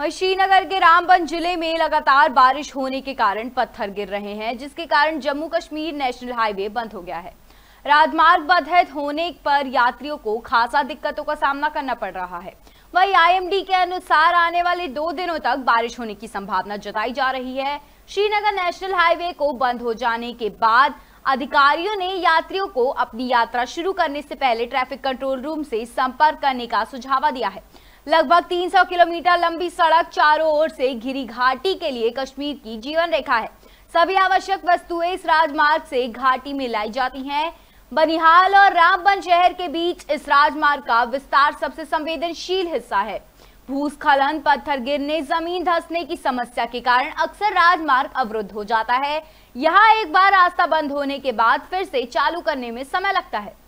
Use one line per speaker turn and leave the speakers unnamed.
वही श्रीनगर के रामबन जिले में लगातार बारिश होने के कारण पत्थर गिर रहे हैं जिसके कारण जम्मू कश्मीर नेशनल हाईवे बंद हो गया है राजमार्ग बाधित होने पर यात्रियों को खासा दिक्कतों का सामना करना पड़ रहा है वही आईएमडी के अनुसार आने वाले दो दिनों तक बारिश होने की संभावना जताई जा रही है श्रीनगर नेशनल हाईवे को बंद हो जाने के बाद अधिकारियों ने यात्रियों को अपनी यात्रा शुरू करने से पहले ट्रैफिक कंट्रोल रूम से संपर्क करने का सुझाव दिया है लगभग 300 किलोमीटर लंबी सड़क चारों ओर से घिरी घाटी के लिए कश्मीर की जीवन रेखा है सभी आवश्यक वस्तुएं इस राजमार्ग से घाटी में लाई जाती हैं बनिहाल और रामबन शहर के बीच इस राजमार्ग का विस्तार सबसे संवेदनशील हिस्सा है भूस्खलन पत्थर गिरने जमीन धंसने की समस्या के कारण अक्सर राजमार्ग अवरुद्ध हो जाता है यहाँ एक बार रास्ता बंद होने के बाद फिर से चालू करने में समय लगता है